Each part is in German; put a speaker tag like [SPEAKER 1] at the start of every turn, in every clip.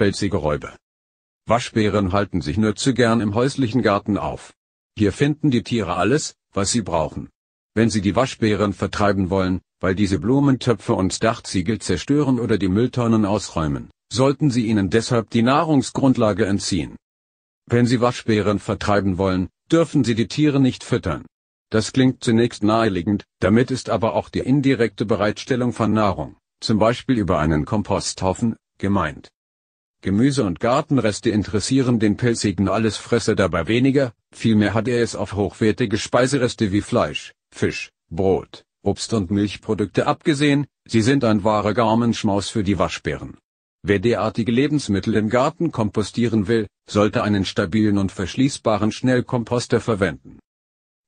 [SPEAKER 1] pelzige Räuber. Waschbären halten sich nur zu gern im häuslichen Garten auf. Hier finden die Tiere alles, was sie brauchen. Wenn sie die Waschbären vertreiben wollen, weil diese Blumentöpfe und Dachziegel zerstören oder die Mülltonnen ausräumen, sollten sie ihnen deshalb die Nahrungsgrundlage entziehen. Wenn sie Waschbären vertreiben wollen, dürfen sie die Tiere nicht füttern. Das klingt zunächst naheliegend, damit ist aber auch die indirekte Bereitstellung von Nahrung, zum Beispiel über einen Komposthaufen, gemeint. Gemüse und Gartenreste interessieren den pelzigen Allesfresser dabei weniger, vielmehr hat er es auf hochwertige Speisereste wie Fleisch, Fisch, Brot, Obst und Milchprodukte abgesehen, sie sind ein wahrer Garmenschmaus für die Waschbären. Wer derartige Lebensmittel im Garten kompostieren will, sollte einen stabilen und verschließbaren Schnellkomposter verwenden.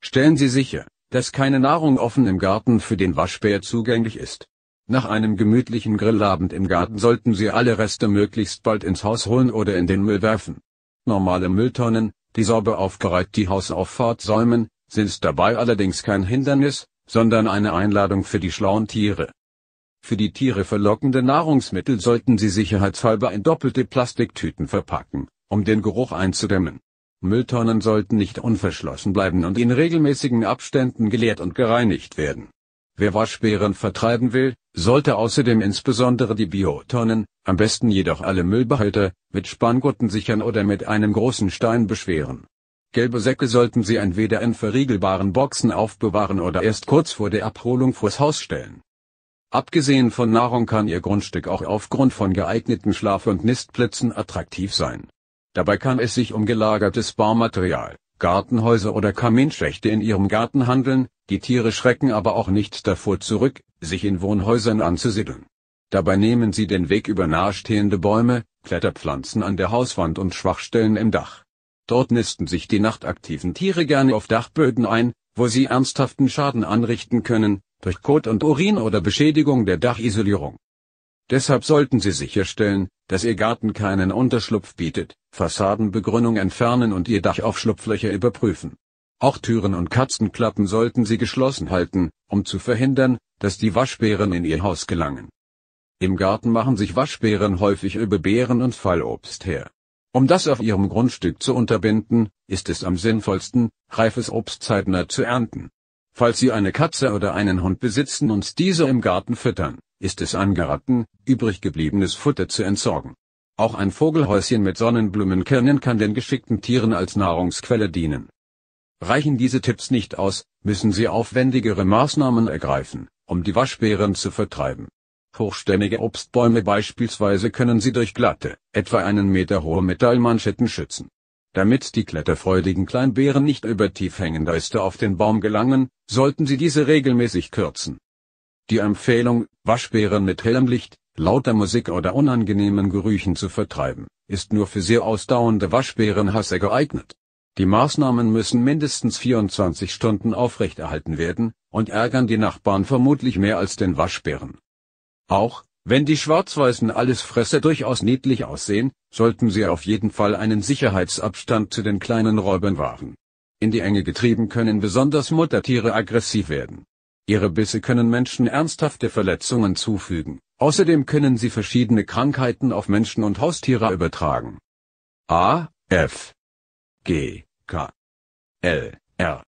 [SPEAKER 1] Stellen Sie sicher, dass keine Nahrung offen im Garten für den Waschbär zugänglich ist. Nach einem gemütlichen Grillabend im Garten sollten Sie alle Reste möglichst bald ins Haus holen oder in den Müll werfen. Normale Mülltonnen, die sauber aufgereiht die Hausauffahrt säumen, sind dabei allerdings kein Hindernis, sondern eine Einladung für die schlauen Tiere. Für die Tiere verlockende Nahrungsmittel sollten Sie sicherheitshalber in doppelte Plastiktüten verpacken, um den Geruch einzudämmen. Mülltonnen sollten nicht unverschlossen bleiben und in regelmäßigen Abständen geleert und gereinigt werden. Wer Waschbären vertreiben will, sollte außerdem insbesondere die Biotonnen, am besten jedoch alle Müllbehälter, mit Spanngurten sichern oder mit einem großen Stein beschweren. Gelbe Säcke sollten Sie entweder in verriegelbaren Boxen aufbewahren oder erst kurz vor der Abholung vors Haus stellen. Abgesehen von Nahrung kann Ihr Grundstück auch aufgrund von geeigneten Schlaf- und Nistplätzen attraktiv sein. Dabei kann es sich um gelagertes Baumaterial, Gartenhäuser oder Kaminschächte in ihrem Garten handeln, die Tiere schrecken aber auch nicht davor zurück, sich in Wohnhäusern anzusiedeln. Dabei nehmen sie den Weg über nahestehende Bäume, Kletterpflanzen an der Hauswand und Schwachstellen im Dach. Dort nisten sich die nachtaktiven Tiere gerne auf Dachböden ein, wo sie ernsthaften Schaden anrichten können, durch Kot und Urin oder Beschädigung der Dachisolierung. Deshalb sollten Sie sicherstellen, dass Ihr Garten keinen Unterschlupf bietet, Fassadenbegrünung entfernen und Ihr Dach auf Schlupflöcher überprüfen. Auch Türen und Katzenklappen sollten Sie geschlossen halten, um zu verhindern, dass die Waschbären in Ihr Haus gelangen. Im Garten machen sich Waschbären häufig über Beeren und Fallobst her. Um das auf ihrem Grundstück zu unterbinden, ist es am sinnvollsten, reifes Obst zeitnah zu ernten. Falls Sie eine Katze oder einen Hund besitzen und diese im Garten füttern, ist es angeraten, übrig gebliebenes Futter zu entsorgen. Auch ein Vogelhäuschen mit Sonnenblumenkernen kann den geschickten Tieren als Nahrungsquelle dienen. Reichen diese Tipps nicht aus, müssen sie aufwendigere Maßnahmen ergreifen, um die Waschbären zu vertreiben. Hochstämmige Obstbäume beispielsweise können sie durch glatte, etwa einen Meter hohe Metallmanschetten schützen. Damit die kletterfreudigen Kleinbären nicht über tiefhängende Äste auf den Baum gelangen, sollten sie diese regelmäßig kürzen. Die Empfehlung, Waschbären mit hellem Licht, lauter Musik oder unangenehmen Gerüchen zu vertreiben, ist nur für sehr ausdauernde Waschbärenhasser geeignet. Die Maßnahmen müssen mindestens 24 Stunden aufrechterhalten werden und ärgern die Nachbarn vermutlich mehr als den Waschbären. Auch, wenn die schwarz-weißen Allesfresser durchaus niedlich aussehen, sollten sie auf jeden Fall einen Sicherheitsabstand zu den kleinen Räubern wahren. In die Enge getrieben können besonders Muttertiere aggressiv werden. Ihre Bisse können Menschen ernsthafte Verletzungen zufügen, außerdem können sie verschiedene Krankheiten auf Menschen und Haustiere übertragen. A, F, G, K, L, R.